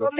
我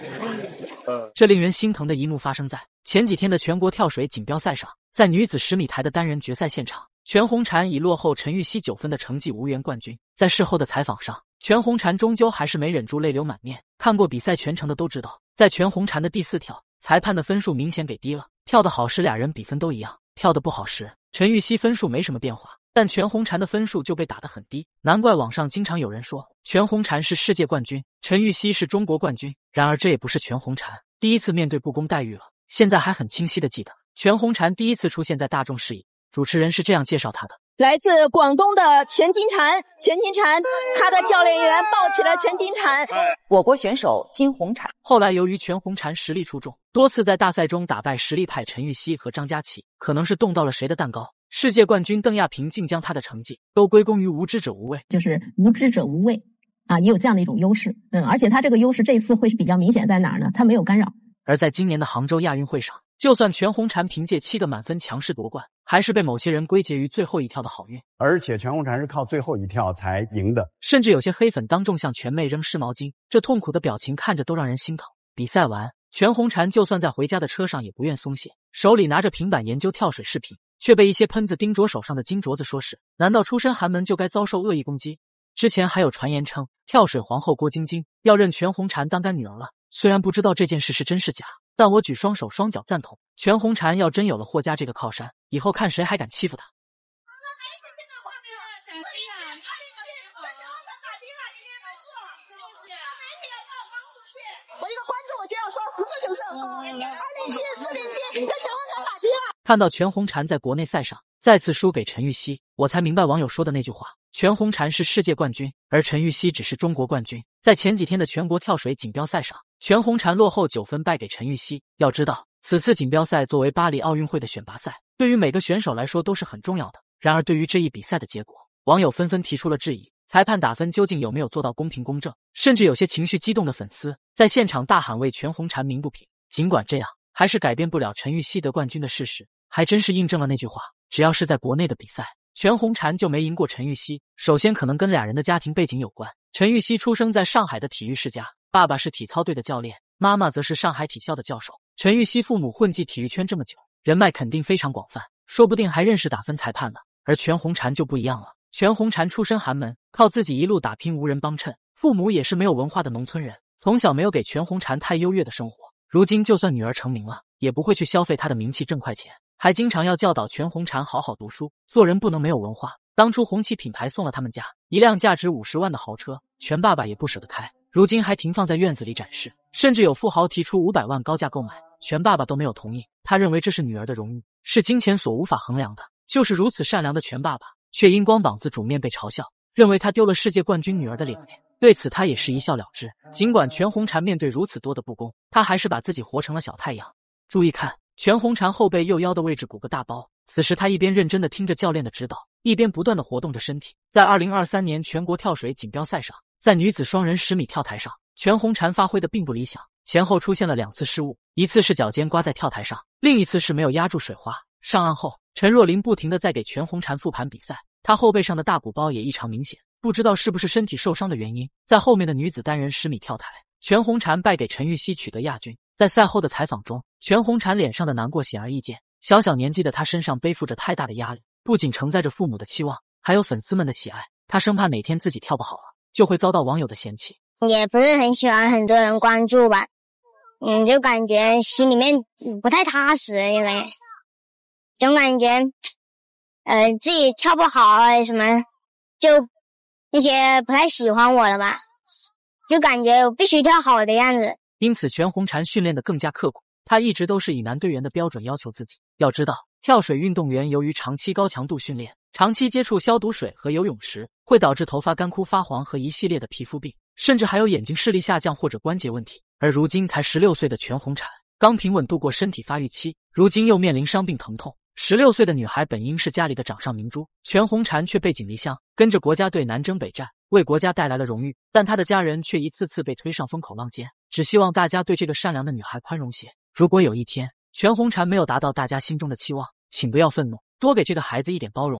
这令人心疼的一幕发生在前几天的全国跳水锦标赛上，在女子十米台的单人决赛现场，全红婵以落后陈芋汐九分的成绩无缘冠军。在事后的采访上，全红婵终究还是没忍住泪流满面。看过比赛全程的都知道，在全红婵的第四跳，裁判的分数明显给低了。跳得好时俩人比分都一样，跳得不好时，陈芋汐分数没什么变化。但全红婵的分数就被打得很低，难怪网上经常有人说全红婵是世界冠军，陈芋汐是中国冠军。然而这也不是全红婵第一次面对不公待遇了，现在还很清晰的记得全红婵第一次出现在大众视野，主持人是这样介绍她的：来自广东的全金婵，全金婵，她的教练员抱起了全金婵。我国选手金红婵。后来由于全红婵实力出众，多次在大赛中打败实力派陈芋汐和张家琪，可能是动到了谁的蛋糕。世界冠军邓亚萍竟将她的成绩都归功于无知者无畏，就是无知者无畏啊！也有这样的一种优势，嗯，而且她这个优势这次会是比较明显在哪儿呢？她没有干扰。而在今年的杭州亚运会上，就算全红婵凭借七个满分强势夺冠，还是被某些人归结于最后一跳的好运。而且全红婵是靠最后一跳才赢的，甚至有些黑粉当众向全妹扔湿毛巾，这痛苦的表情看着都让人心疼。比赛完，全红婵就算在回家的车上也不愿松懈，手里拿着平板研究跳水视频。却被一些喷子盯着手上的金镯子说事，难道出身寒门就该遭受恶意攻击？之前还有传言称跳水皇后郭晶晶要认全红婵当干女儿了，虽然不知道这件事是真是假，但我举双手双脚赞同。全红婵要真有了霍家这个靠山，以后看谁还敢欺负她。媒体了，媒体要我出去，我一个关注我就要说实事求是。二零七四零七，这全红婵打兵了。看到全红婵在国内赛上再次输给陈芋汐，我才明白网友说的那句话：全红婵是世界冠军，而陈芋汐只是中国冠军。在前几天的全国跳水锦标赛上，全红婵落后九分败给陈芋汐。要知道，此次锦标赛作为巴黎奥运会的选拔赛，对于每个选手来说都是很重要的。然而，对于这一比赛的结果，网友纷纷提出了质疑：裁判打分究竟有没有做到公平公正？甚至有些情绪激动的粉丝在现场大喊为全红婵鸣不平。尽管这样。还是改变不了陈玉汐得冠军的事实，还真是印证了那句话：只要是在国内的比赛，全红婵就没赢过陈玉汐。首先，可能跟俩人的家庭背景有关。陈玉汐出生在上海的体育世家，爸爸是体操队的教练，妈妈则是上海体校的教授。陈玉汐父母混迹体育圈这么久，人脉肯定非常广泛，说不定还认识打分裁判呢。而全红婵就不一样了，全红婵出身寒门，靠自己一路打拼，无人帮衬，父母也是没有文化的农村人，从小没有给全红婵太优越的生活。如今，就算女儿成名了，也不会去消费她的名气挣快钱，还经常要教导全红婵好好读书，做人不能没有文化。当初红旗品牌送了他们家一辆价值五十万的豪车，全爸爸也不舍得开，如今还停放在院子里展示，甚至有富豪提出五百万高价购买，全爸爸都没有同意。他认为这是女儿的荣誉，是金钱所无法衡量的。就是如此善良的全爸爸，却因光膀子煮面被嘲笑，认为他丢了世界冠军女儿的脸面。对此，他也是一笑了之。尽管全红婵面对如此多的不公，他还是把自己活成了小太阳。注意看，全红婵后背右腰的位置鼓个大包。此时，他一边认真的听着教练的指导，一边不断的活动着身体。在二零二三年全国跳水锦标赛上，在女子双人十米跳台上，全红婵发挥的并不理想，前后出现了两次失误，一次是脚尖刮在跳台上，另一次是没有压住水花。上岸后，陈若琳不停的在给全红婵复盘比赛，她后背上的大鼓包也异常明显。不知道是不是身体受伤的原因，在后面的女子单人十米跳台，全红婵败给陈芋汐，取得亚军。在赛后的采访中，全红婵脸上的难过显而易见。小小年纪的她身上背负着太大的压力，不仅承载着父母的期望，还有粉丝们的喜爱。她生怕哪天自己跳不好了，就会遭到网友的嫌弃。也不是很喜欢很多人关注吧，嗯，就感觉心里面不太踏实，因为总感觉，嗯，自己跳不好什么就。那些不太喜欢我了吧？就感觉我必须跳好的样子。因此，全红婵训练的更加刻苦。他一直都是以男队员的标准要求自己。要知道，跳水运动员由于长期高强度训练、长期接触消毒水和游泳池，会导致头发干枯发黄和一系列的皮肤病，甚至还有眼睛视力下降或者关节问题。而如今才十六岁的全红婵，刚平稳度过身体发育期，如今又面临伤病疼痛。十六岁的女孩本应是家里的掌上明珠，全红婵却背井离乡，跟着国家队南征北战，为国家带来了荣誉，但她的家人却一次次被推上风口浪尖。只希望大家对这个善良的女孩宽容些。如果有一天全红婵没有达到大家心中的期望，请不要愤怒，多给这个孩子一点包容。